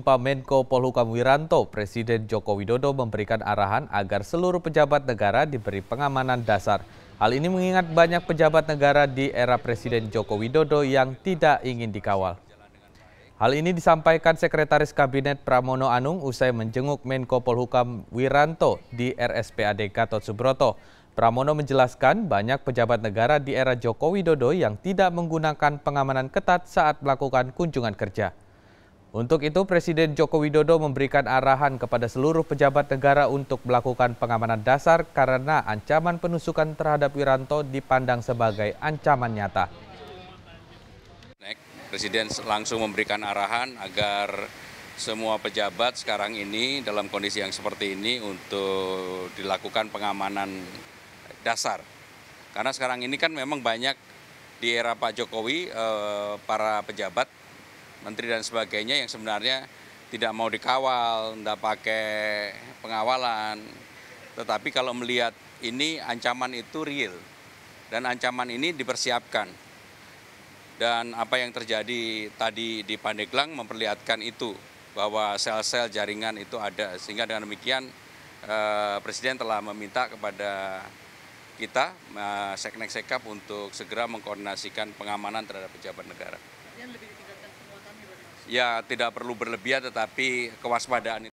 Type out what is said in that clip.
Jumpa Menko Polhukam Wiranto, Presiden Joko Widodo memberikan arahan agar seluruh pejabat negara diberi pengamanan dasar. Hal ini mengingat banyak pejabat negara di era Presiden Joko Widodo yang tidak ingin dikawal. Hal ini disampaikan Sekretaris Kabinet Pramono Anung usai menjenguk Menko Polhukam Wiranto di RSPAD Gatot Subroto. Pramono menjelaskan banyak pejabat negara di era Joko Widodo yang tidak menggunakan pengamanan ketat saat melakukan kunjungan kerja. Untuk itu, Presiden Joko Widodo memberikan arahan kepada seluruh pejabat negara untuk melakukan pengamanan dasar karena ancaman penusukan terhadap Wiranto dipandang sebagai ancaman nyata. Presiden langsung memberikan arahan agar semua pejabat sekarang ini dalam kondisi yang seperti ini untuk dilakukan pengamanan dasar. Karena sekarang ini kan memang banyak di era Pak Jokowi eh, para pejabat menteri dan sebagainya yang sebenarnya tidak mau dikawal, tidak pakai pengawalan. Tetapi kalau melihat ini ancaman itu real dan ancaman ini dipersiapkan. Dan apa yang terjadi tadi di Pandeglang memperlihatkan itu bahwa sel-sel jaringan itu ada sehingga dengan demikian eh, Presiden telah meminta kepada kita eh, Seknek Sekap untuk segera mengkoordinasikan pengamanan terhadap pejabat negara. Yang lebih ditingkatkan ya tidak perlu berlebihan tetapi kewaspadaan